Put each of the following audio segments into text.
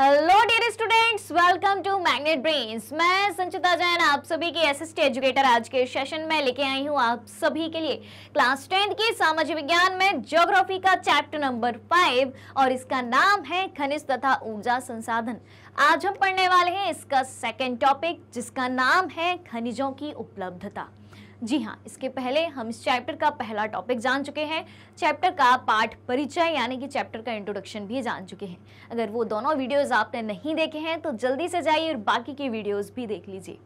Hello dear students welcome to Magnet Brains मैं संचिता जैन आप सभी की असिस्ट एजुकेटर आज के सेशन में लेके आई हूँ आप सभी के लिए क्लास टेंथ की सामाजिक विज्ञान में ज्योग्राफी का चैप्टर नंबर फाइव और इसका नाम है खनिज तथा ऊर्जा संसाधन आज हम पढ़ने वाले हैं इसका सेकेंड टॉपिक जिसका नाम है खनिजों की उपलब्धता जी हाँ इसके पहले हम इस चैप्टर का पहला टॉपिक जान चुके हैं चैप्टर का पाठ परिचय यानी कि चैप्टर का इंट्रोडक्शन भी जान चुके हैं अगर वो दोनों वीडियोस आपने नहीं देखे हैं तो जल्दी से जाइए और बाकी की वीडियोस भी देख लीजिए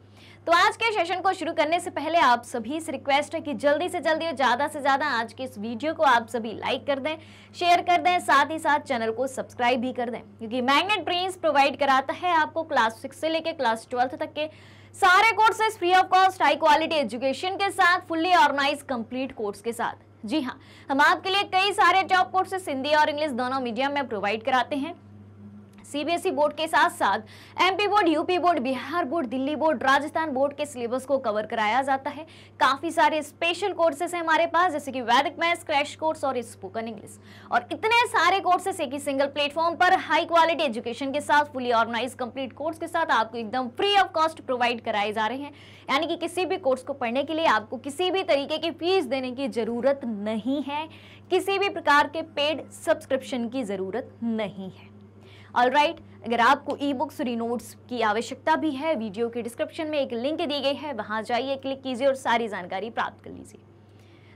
तो आज के सेशन को शुरू करने से पहले आप सभी से रिक्वेस्ट है कि जल्दी से जल्दी और ज़्यादा से ज़्यादा आज के इस वीडियो को आप सभी लाइक कर दें शेयर कर दें साथ ही साथ चैनल को सब्सक्राइब भी कर दें क्योंकि मैग्नेट ब्रेन्स प्रोवाइड कराता है आपको क्लास सिक्स से लेकर क्लास ट्वेल्थ तक के सारे courses free of cost high quality education के साथ फुल्ली ऑर्गेनाइज कंप्लीट कोर्स के साथ जी हाँ हम आपके लिए कई सारे जॉब कोर्सेज हिंदी और इंग्लिश दोनों मीडियम में प्रोवाइड कराते हैं सीबीएसई बोर्ड के साथ साथ MP board UP board Bihar board Delhi board Rajasthan board के सिलेबस को कवर कराया जाता है काफी सारे स्पेशल कोर्सेस हैं हमारे पास जैसे कि वैदिक मैथ क्रैश कोर्स और स्पोकन इंग्लिश और इतने सारे कोर्सेस एक ही सिंगल प्लेटफॉर्म पर हाई क्वालिटी एजुकेशन के साथ फुली ऑर्गेनाइज कंप्लीट कोर्स के साथ आपको एकदम फ्री ऑफ कॉस्ट प्रोवाइड कराए जा रहे हैं यानी कि किसी भी कोर्स को पढ़ने के लिए आपको किसी भी तरीके की फीस देने की जरूरत नहीं है किसी भी प्रकार के पेड सब्सक्रिप्शन की जरूरत नहीं है ऑल राइट right, अगर आपको ई बुक्स नोट्स की आवश्यकता भी है वीडियो के डिस्क्रिप्शन में एक लिंक दी गई है वहां जाइए क्लिक कीजिए और सारी जानकारी प्राप्त कर लीजिए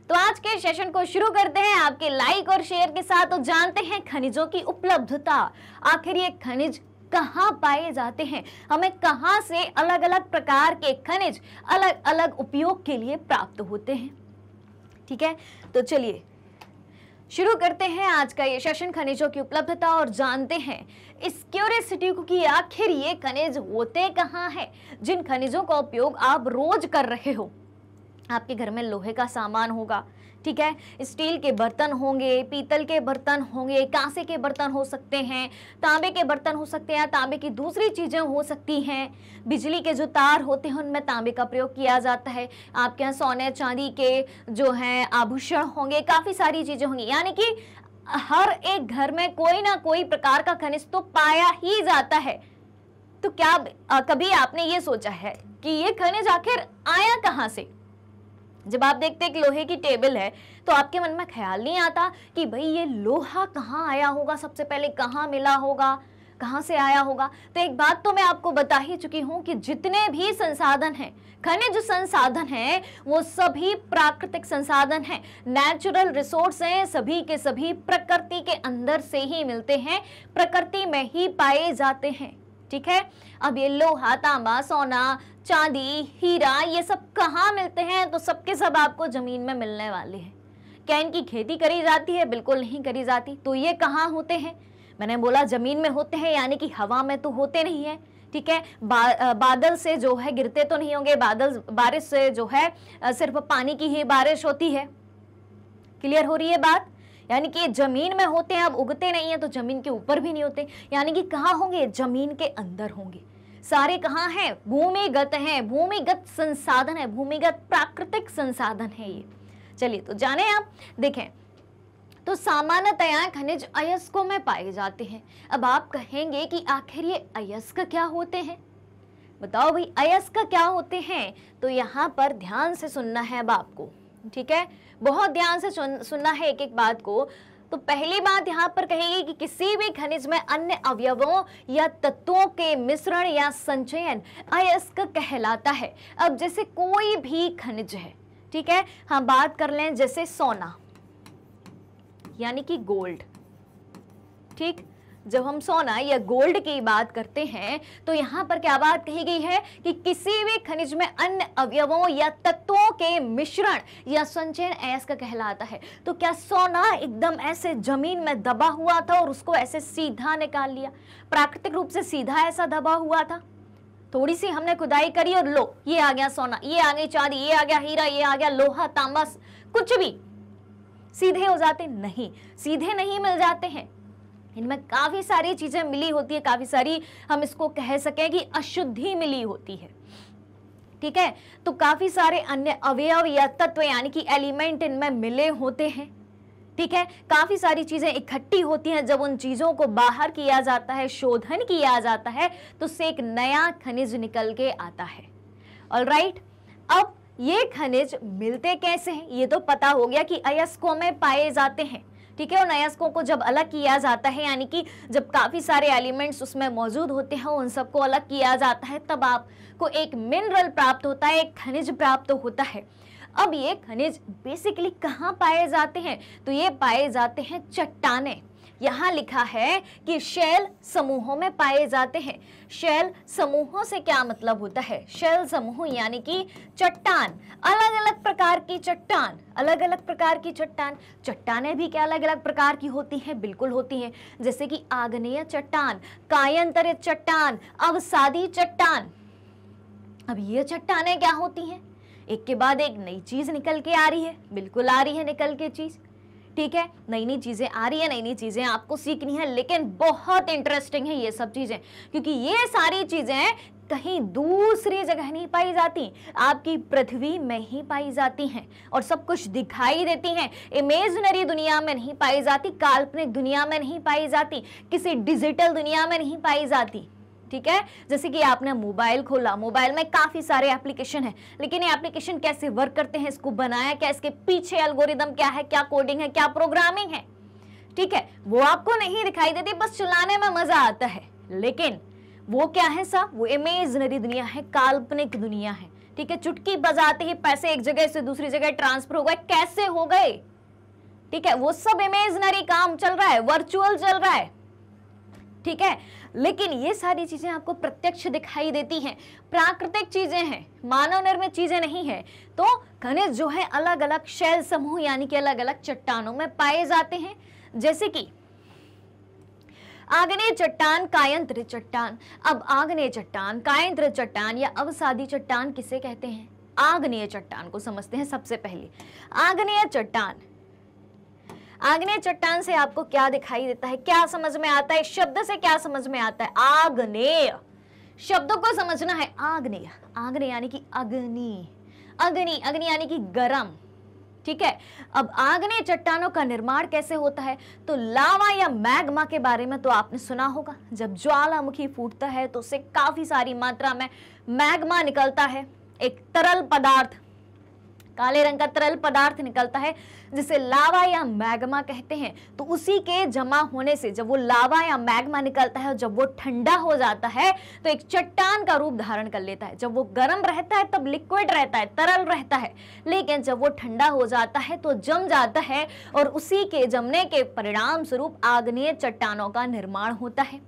तो आज के सेशन को शुरू करते हैं आपके लाइक और शेयर के साथ तो जानते हैं खनिजों की उपलब्धता आखिर ये खनिज कहाँ पाए जाते हैं हमें कहाँ से अलग अलग प्रकार के खनिज अलग अलग उपयोग के लिए प्राप्त होते हैं ठीक है तो चलिए शुरू करते हैं आज का ये सेशन खनिजों की उपलब्धता और जानते हैं इस क्यूरियसिटी को कि आखिर ये खनिज होते कहाँ हैं जिन खनिजों का उपयोग आप रोज कर रहे हो आपके घर में लोहे का सामान होगा ठीक है स्टील के बर्तन होंगे पीतल के बर्तन होंगे कांसे के बर्तन हो सकते हैं तांबे के बर्तन हो सकते हैं तांबे की दूसरी चीज़ें हो सकती हैं बिजली के जो तार होते हैं उनमें तांबे का प्रयोग किया जाता है आपके यहाँ सोने चांदी के जो हैं आभूषण होंगे काफ़ी सारी चीज़ें होंगी यानी कि हर एक घर में कोई ना कोई प्रकार का खनिज तो पाया ही जाता है तो क्या कभी आपने ये सोचा है कि ये खनिज आखिर आया कहाँ से जब आप देखते हैं कि लोहे की टेबल है तो आपके मन में ख्याल नहीं आता कि भाई ये लोहा कहाँ आया होगा सबसे पहले कहाँ मिला होगा कहाँ से आया होगा तो एक बात तो मैं आपको बता ही चुकी हूँ कि जितने भी संसाधन हैं खनिज संसाधन हैं वो सभी प्राकृतिक संसाधन हैं नेचुरल रिसोर्स हैं सभी के सभी प्रकृति के अंदर से ही मिलते हैं प्रकृति में ही पाए जाते हैं ठीक है अब ये लोहा तांबा सोना चांदी हीरा ये सब कहाँ मिलते हैं तो सबके सब आपको ज़मीन में मिलने वाले हैं क्या इनकी खेती करी जाती है बिल्कुल नहीं करी जाती तो ये कहाँ होते हैं मैंने बोला ज़मीन में होते हैं यानी कि हवा में तो होते नहीं है ठीक है बा, बादल से जो है गिरते तो नहीं होंगे बादल बारिश से जो है सिर्फ पानी की ही बारिश होती है क्लियर हो रही है बात यानी कि जमीन में होते हैं अब उगते नहीं हैं तो जमीन के ऊपर भी नहीं होते यानी कि कहाँ होंगे जमीन के अंदर होंगे सारे कहाँ हैं भूमिगत हैं भूमिगत संसाधन है भूमिगत प्राकृतिक संसाधन है ये चलिए तो जाने आप देखें तो सामान्यतया खनिज अयस्कों में पाए जाते हैं अब आप कहेंगे कि आखिर ये अयस्क क्या होते हैं बताओ भाई अयस्क क्या होते हैं तो यहाँ पर ध्यान से सुनना है अब आपको ठीक है बहुत ध्यान से सुन, सुनना है एक एक बात को तो पहली बात यहां पर कहेगी कि किसी भी खनिज में अन्य अवयवों या तत्वों के मिश्रण या संचयन अयस्क कहलाता है अब जैसे कोई भी खनिज है ठीक है हम हाँ, बात कर लें जैसे सोना यानी कि गोल्ड ठीक जब हम सोना या गोल्ड की बात करते हैं तो यहाँ पर क्या बात कही गई है कि किसी भी खनिज में अन्य अवयवों या तत्वों के मिश्रण या संचयन ऐसा कहलाता है तो क्या सोना एकदम ऐसे जमीन में दबा हुआ था और उसको ऐसे सीधा निकाल लिया प्राकृतिक रूप से सीधा ऐसा दबा हुआ था थोड़ी सी हमने खुदाई करी और लो ये आ गया सोना ये आ गई चांदी ये आ गया हीरा ये आ गया लोहा तांबा कुछ भी सीधे हो जाते नहीं सीधे नहीं मिल जाते हैं इनमें काफ़ी सारी चीज़ें मिली होती है काफ़ी सारी हम इसको कह सकें कि अशुद्धि मिली होती है ठीक है तो काफ़ी सारे अन्य अवयव या तत्व यानी कि एलिमेंट इनमें मिले होते हैं ठीक है काफ़ी सारी चीज़ें इकट्ठी होती हैं जब उन चीज़ों को बाहर किया जाता है शोधन किया जाता है तो उससे एक नया खनिज निकल के आता है ऑल right? अब ये खनिज मिलते कैसे हैं ये तो पता हो गया कि अयस्कों में पाए जाते हैं ठीक है और नयस्कों को जब अलग किया जाता है यानी कि जब काफ़ी सारे एलिमेंट्स उसमें मौजूद होते हैं उन सबको अलग किया जाता है तब आपको एक मिनरल प्राप्त होता है एक खनिज प्राप्त होता है अब ये खनिज बेसिकली कहाँ पाए जाते हैं तो ये पाए जाते हैं चट्टाने यहाँ लिखा है कि शैल समूहों में पाए जाते हैं शैल समूहों से क्या मतलब होता है शैल समूह यानी कि चट्टान अलग अलग प्रकार की चट्टान अलग अलग प्रकार की चट्टान चट्टाने भी क्या अलग अलग प्रकार की होती हैं बिल्कुल होती हैं जैसे कि आग्नेय चट्टान कायंतरित चट्टान अवसादी चट्टान अब ये चट्टाने क्या होती हैं एक के बाद एक नई चीज निकल के आ रही है बिल्कुल आ रही है निकल के चीज़ ठीक है नई नई चीज़ें आ रही है नई नई चीज़ें आपको सीखनी है लेकिन बहुत इंटरेस्टिंग है ये सब चीज़ें क्योंकि ये सारी चीज़ें कहीं दूसरी जगह नहीं पाई जाती आपकी पृथ्वी में ही पाई जाती हैं और सब कुछ दिखाई देती हैं इमेजनरी दुनिया में नहीं पाई जाती काल्पनिक दुनिया में नहीं पाई जाती किसी डिजिटल दुनिया में नहीं पाई जाती ठीक है जैसे कि आपने मोबाइल खोला मोबाइल में काफी सारे एप्लीकेशन है लेकिन ये एप्लीकेशन कैसे वर्क करते हैं इसको बनाया क्या इसके पीछे एल्गोरिदम क्या है क्या कोडिंग है क्या प्रोग्रामिंग है ठीक है वो आपको नहीं दिखाई देती बस चलाने में मजा आता है लेकिन वो क्या है सब वो इमेजनरी दुनिया है काल्पनिक दुनिया है ठीक है चुटकी बजाते ही पैसे एक जगह से दूसरी जगह ट्रांसफर हो गए कैसे हो गए ठीक है वो सब इमेजनरी काम चल रहा है वर्चुअल चल रहा है ठीक है लेकिन ये सारी चीज़ें आपको प्रत्यक्ष दिखाई देती हैं प्राकृतिक चीज़ें हैं मानव निर्मित चीज़ें नहीं है तो खनिज जो है अलग अलग शैल समूह यानी कि अलग अलग चट्टानों में पाए जाते हैं जैसे कि आग्नेय चट्टान कायंत्र चट्टान अब आग्नेय चट्टान कायंत्र चट्टान या अवसादी चट्टान किसे कहते हैं आग्नेय चट्टान को समझते हैं सबसे पहले आग्नेय चट्टान आग्नेय चट्टान से आपको क्या दिखाई देता है क्या समझ में आता है शब्द से क्या समझ में आता है आग्नेय शब्दों को समझना है आग्नेय आग्नेय यानी कि अग्नि अग्नि अग्नि यानी कि गरम ठीक है अब आग्नेय चट्टानों का निर्माण कैसे होता है तो लावा या मैग्मा के बारे में तो आपने सुना होगा जब ज्वालामुखी फूटता है तो उससे काफी सारी मात्रा में मैग्मा निकलता है एक तरल पदार्थ काले रंग का तरल पदार्थ निकलता है जिसे लावा या मैग्मा कहते हैं तो उसी के जमा होने से जब वो लावा या मैग्मा निकलता है जब वो ठंडा हो जाता है तो एक चट्टान का रूप धारण कर लेता है जब वो गर्म रहता है तब लिक्विड रहता है तरल रहता है लेकिन जब वो ठंडा हो जाता है तो जम जाता है और उसी के जमने के परिणाम स्वरूप आग्नेय चट्टानों का निर्माण होता है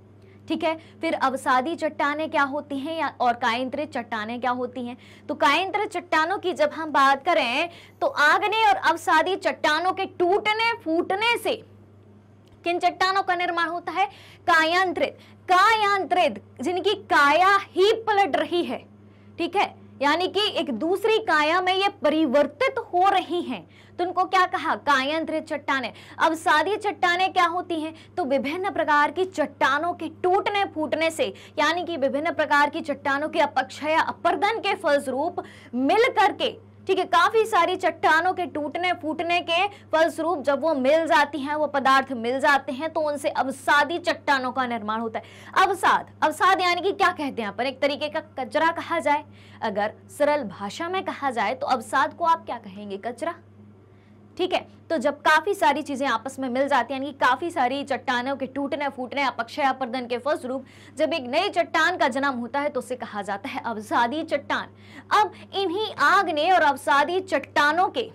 ठीक है फिर अवसादी चट्टाने क्या होती हैं या और कायंत्रित चट्टाने क्या होती हैं तो कायंत्रित चट्टानों की जब हम बात करें तो आग्ने और अवसादी चट्टानों के टूटने फूटने से किन चट्टानों का निर्माण होता है कायांत्रित कायांत्रित जिनकी काया ही पलट रही है ठीक है यानी कि एक दूसरी काया में ये परिवर्तित हो रही हैं तो उनको क्या कहा कायंत्रित चट्टाने अवसादी चट्टाने क्या होती हैं तो विभिन्न प्रकार की चट्टानों के टूटने फूटने से यानी कि विभिन्न प्रकार की चट्टानों के अपक्षय अपर्दन के फलस्वरूप मिल करके ठीक है काफी सारी चट्टानों के टूटने फूटने के फलस्वरूप जब वो मिल जाती हैं वो पदार्थ मिल जाते हैं तो उनसे अवसादी चट्टानों का निर्माण होता है अवसाद अवसाद यानी कि क्या कहते हैं अपन एक तरीके का कचरा कहा जाए अगर सरल भाषा में कहा जाए तो अवसाद को आप क्या कहेंगे कचरा ठीक है तो जब काफी सारी चीजें आपस में मिल जाती हैं यानी काफी सारी चट्टानों के टूटने फूटने अपक्षय अपरदन के फलस्वरूप जब एक नई चट्टान का जन्म होता है तो उसे कहा जाता है अवसादी चट्टान अब इन्हीं आग ने और अवसादी चट्टानों के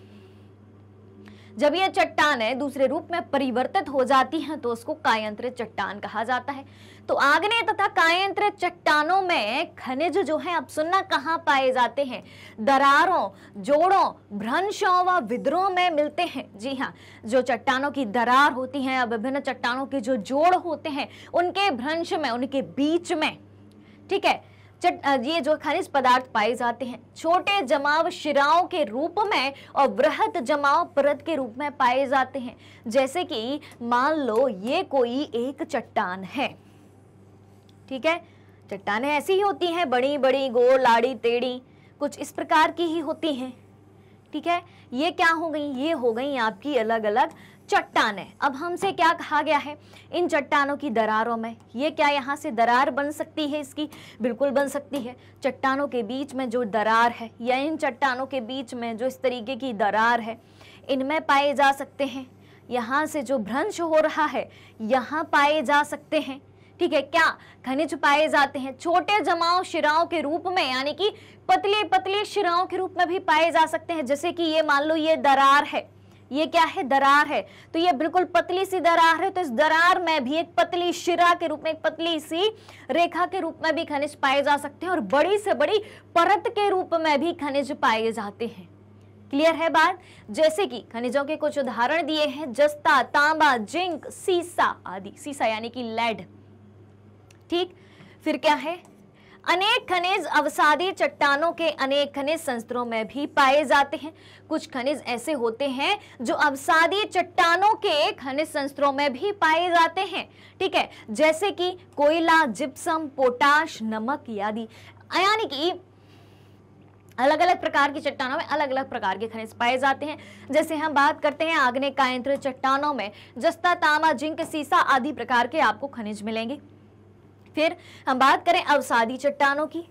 जब ये चट्टानें दूसरे रूप में परिवर्तित हो जाती हैं तो उसको कायंत्र चट्टान कहा जाता है तो आग्नेय तथा कायंत्र चट्टानों में खनिज जो है अब सुनना कहाँ पाए जाते हैं दरारों जोड़ों भ्रंशों व विद्रोह में मिलते हैं जी हाँ जो चट्टानों की दरार होती है विभिन्न चट्टानों के जो जोड़ होते हैं उनके भ्रंश में उनके बीच में ठीक है ये जो खनिज पदार्थ पाए जाते हैं छोटे जमाव शिराओं के रूप में और वृहद जमाव परत के रूप में पाए जाते हैं जैसे कि मान लो ये कोई एक चट्टान है ठीक है चट्टाने ऐसी ही होती हैं बड़ी बड़ी गोल लाड़ी टेढ़ी कुछ इस प्रकार की ही होती हैं ठीक है ये क्या हो गई ये हो गई आपकी अलग अलग चट्टान अब हमसे क्या कहा गया है इन चट्टानों की दरारों में ये क्या यहाँ से दरार बन सकती है इसकी बिल्कुल बन सकती है चट्टानों के बीच में जो दरार है या इन चट्टानों के बीच में जो इस तरीके की दरार है इनमें पाए जा सकते हैं यहाँ से जो भ्रंश हो रहा है यहाँ पाए जा सकते हैं ठीक है क्या खनिज पाए जाते हैं छोटे जमाव शिराओं के रूप में यानी कि पतले पतले शिराओं के रूप में भी पाए जा सकते हैं जैसे कि ये मान लो ये दरार है ये क्या है दरार है तो ये बिल्कुल पतली सी दरार है तो इस दरार में भी एक पतली शिरा के रूप में एक पतली सी रेखा के रूप में भी खनिज पाए जा सकते हैं और बड़ी से बड़ी परत के रूप में भी खनिज पाए जाते हैं क्लियर है बात जैसे कि खनिजों के कुछ उदाहरण दिए हैं जस्ता तांबा जिंक सीसा आदि सीसा यानी कि लेड ठीक फिर क्या है अनेक खनिज अवसादी चट्टानों के अनेक खनिज संस्तरों में भी पाए जाते हैं कुछ खनिज ऐसे होते हैं जो अवसादी चट्टानों के खनिज संस्तरों में भी पाए जाते हैं ठीक है जैसे कि कोयला जिप्सम पोटाश नमक आदि यानी कि अलग अलग प्रकार की चट्टानों में अलग अलग प्रकार के खनिज पाए जाते हैं जैसे हम बात करते हैं आग्नेय चट्टानों में जस्ता तामा जिंक सीसा आदि प्रकार के आपको खनिज मिलेंगे फिर हम बात करें अवसादी चट्टानों की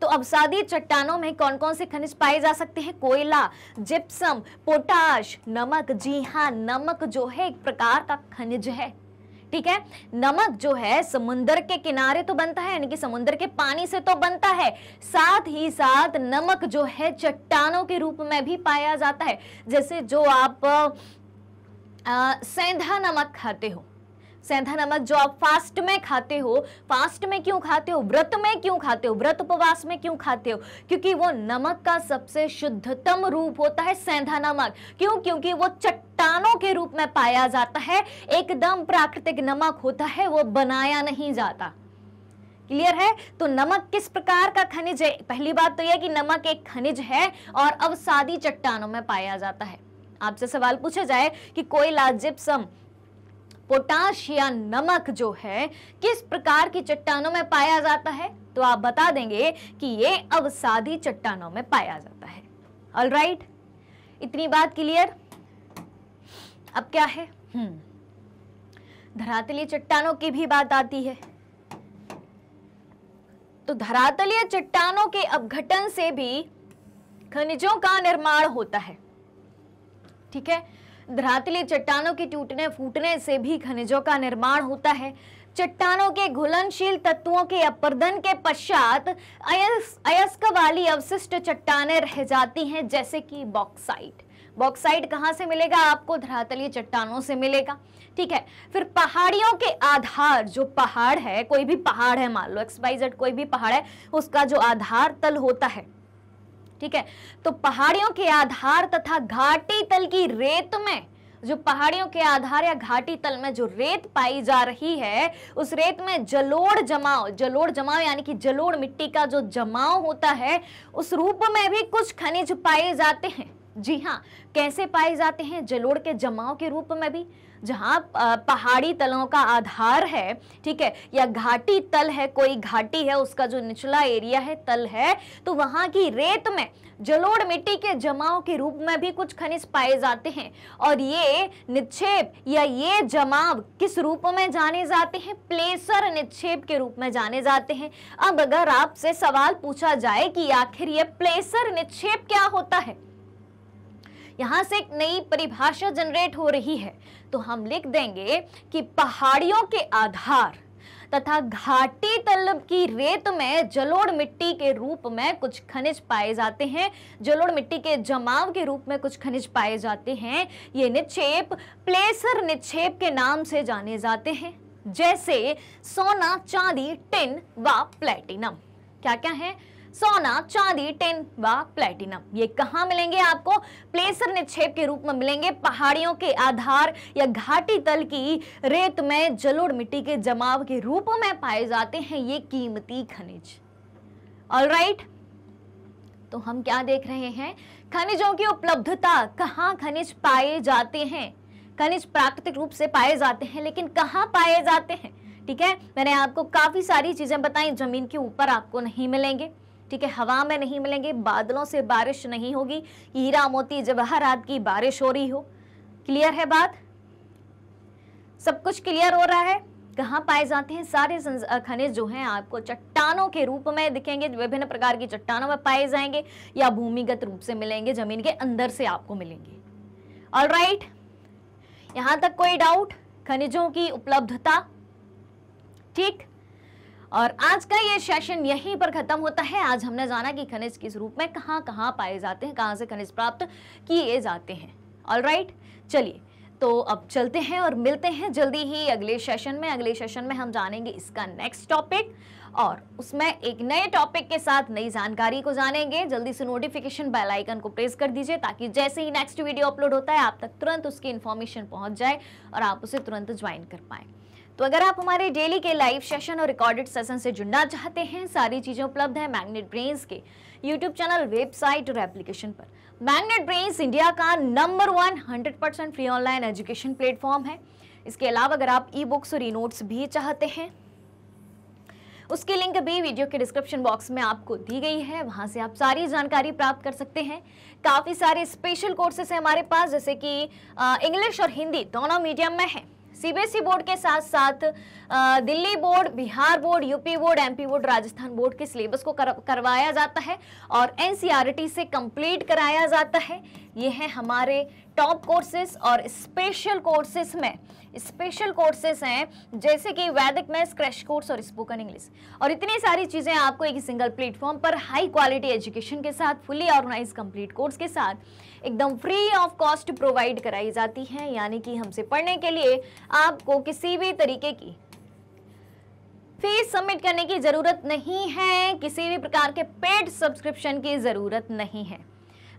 तो अवसादी चट्टानों में कौन कौन से खनिज पाए जा सकते हैं कोयला जिप्सम पोटाश नमक जी हाँ नमक जो है एक प्रकार का खनिज है ठीक है नमक जो है समुद्र के किनारे तो बनता है यानी कि समुद्र के पानी से तो बनता है साथ ही साथ नमक जो है चट्टानों के रूप में भी पाया जाता है जैसे जो आप आ, सेंधा नमक खाते हो सेंधा नमक जो आप फास्ट में खाते हो फास्ट में क्यों खाते हो व्रत में क्यों खाते हो व्रत उपवास में क्यों खाते हो क्योंकि वो नमक का सबसे शुद्धतम रूप होता है सेंधा नमक क्यों क्योंकि वो चट्टानों के रूप में पाया जाता है एकदम प्राकृतिक नमक होता है वो बनाया नहीं जाता क्लियर है तो नमक किस प्रकार का खनिज है पहली बात तो यह कि नमक एक खनिज है और अवसादी चट्टानों में पाया जाता है आपसे सवाल पूछा जाए कि कोई सम पोटाश या नमक जो है किस प्रकार की चट्टानों में पाया जाता है तो आप बता देंगे कि ये अवसादी चट्टानों में पाया जाता है ऑल right? इतनी बात क्लियर अब क्या है हम्म। धरातलीय चट्टानों की भी बात आती है तो धरातलीय चट्टानों के अपघटन से भी खनिजों का निर्माण होता है ठीक है धरातली चट्टानों के टूटने फूटने से भी खनिजों का निर्माण होता है चट्टानों के घुलनशील तत्वों के अपर्दन के पश्चात अयस्क वाली अवशिष्ट चट्टाने रह जाती हैं जैसे कि बॉक्साइट बॉक्साइट कहाँ से मिलेगा आपको धरातलीय चट्टानों से मिलेगा ठीक है फिर पहाड़ियों के आधार जो पहाड़ है कोई भी पहाड़ है मान लो एक्सपाइज कोई भी पहाड़ है उसका जो आधार तल होता है ठीक है तो पहाड़ियों के आधार तथा घाटी तल की रेत में जो पहाड़ियों के आधार या घाटी तल में जो रेत पाई जा रही है उस रेत में जलोड़ जमाव जलोड़ जमाव यानी कि जलोड़ मिट्टी का जो जमाव होता है उस रूप में भी कुछ खनिज पाए जाते हैं जी हाँ कैसे पाए जाते हैं जलोड़ के जमाव के रूप में भी जहाँ पहाड़ी तलों का आधार है ठीक है या घाटी तल है कोई घाटी है उसका जो निचला एरिया है तल है तो वहाँ की रेत में जलोड़ मिट्टी के जमाव के रूप में भी कुछ खनिज पाए जाते हैं और ये निक्षेप या ये जमाव किस रूप में जाने जाते हैं प्लेसर निक्षेप के रूप में जाने जाते हैं अब अगर आपसे सवाल पूछा जाए कि आखिर ये प्लेसर निक्षेप क्या होता है यहाँ से एक नई परिभाषा जनरेट हो रही है तो हम लिख देंगे कि पहाड़ियों के आधार तथा घाटी तलब की रेत में जलोढ़ मिट्टी के रूप में कुछ खनिज पाए जाते हैं जलोढ़ मिट्टी के जमाव के रूप में कुछ खनिज पाए जाते हैं ये निक्षेप प्लेसर निक्षेप के नाम से जाने जाते हैं जैसे सोना चांदी टिन व प्लेटिनम क्या क्या है सोना चांदी टेन व प्लेटिनम ये कहा मिलेंगे आपको प्लेसर निक्षेप के रूप में मिलेंगे पहाड़ियों के आधार या घाटी तल की रेत में जलोड़ मिट्टी के जमाव के रूप में पाए जाते हैं ये कीमती खनिज ऑल right? तो हम क्या देख रहे हैं खनिजों की उपलब्धता कहाँ खनिज पाए जाते हैं खनिज प्राकृतिक रूप से पाए जाते हैं लेकिन कहाँ पाए जाते हैं ठीक है मैंने आपको काफ़ी सारी चीज़ें बताई जमीन के ऊपर आपको नहीं मिलेंगे ठीक है हवा में नहीं मिलेंगे बादलों से बारिश नहीं होगी हीरा मोती जवाहरात की बारिश हो रही हो क्लियर है बात सब कुछ क्लियर हो रहा है कहाँ पाए जाते हैं सारे खनिज जो हैं आपको चट्टानों के रूप में दिखेंगे विभिन्न प्रकार की चट्टानों में पाए जाएंगे या भूमिगत रूप से मिलेंगे जमीन के अंदर से आपको मिलेंगे ऑल राइट right, तक कोई डाउट खनिजों की उपलब्धता ठीक और आज का ये सेशन यहीं पर खत्म होता है आज हमने जाना कि खनिज किस रूप में कहाँ कहाँ पाए जाते हैं कहाँ से खनिज प्राप्त किए जाते हैं ऑल राइट चलिए तो अब चलते हैं और मिलते हैं जल्दी ही अगले सेशन में अगले सेशन में हम जानेंगे इसका नेक्स्ट टॉपिक और उसमें एक नए टॉपिक के साथ नई जानकारी को जानेंगे जल्दी से नोटिफिकेशन बेल आइकन को प्रेस कर दीजिए ताकि जैसे ही नेक्स्ट वीडियो अपलोड होता है आप तक तुरंत उसकी इन्फॉर्मेशन पहुंच जाए और आप उसे तुरंत ज्वाइन कर पाएँ तो अगर आप हमारे डेली के लाइव सेशन और रिकॉर्डेड सेशन से जुड़ना चाहते हैं सारी चीज़ें उपलब्ध है मैग्नेट ब्रेन्स के यूट्यूब चैनल वेबसाइट और एप्लीकेशन पर मैग्नेट ब्रेन्स इंडिया का number one hundred percent free online education platform है इसके अलावा अगर आप ई बुक्स और ई नोट्स भी चाहते हैं उसकी लिंक भी वीडियो के डिस्क्रिप्शन बॉक्स में आपको दी गई है वहां से आप सारी जानकारी प्राप्त कर सकते हैं काफ़ी सारे स्पेशल कोर्सेस हैं हमारे पास जैसे कि इंग्लिश और हिंदी दोनों मीडियम में हैं सीबीएसई बोर्ड e के साथ साथ Delhi board Bihar board UP board MP board Rajasthan board के सिलेबस को कर, करवाया जाता है और एनसीआरटी e से कंप्लीट कराया जाता है ये हैं हमारे टॉप कोर्सेज और स्पेशल कोर्सेज में स्पेशल कोर्सेज हैं जैसे कि वैदिक मैथ्स क्रैश कोर्स और स्पोकन इंग्लिश और इतनी सारी चीज़ें आपको एक सिंगल प्लेटफॉर्म पर हाई क्वालिटी एजुकेशन के साथ फुली ऑर्गेनाइज कंप्लीट कोर्स के साथ एकदम फ्री ऑफ कॉस्ट प्रोवाइड कराई जाती हैं यानी कि हमसे पढ़ने के लिए आपको किसी भी तरीके की फीस सबमिट करने की ज़रूरत नहीं है किसी भी प्रकार के पेड सब्सक्रिप्शन की ज़रूरत नहीं है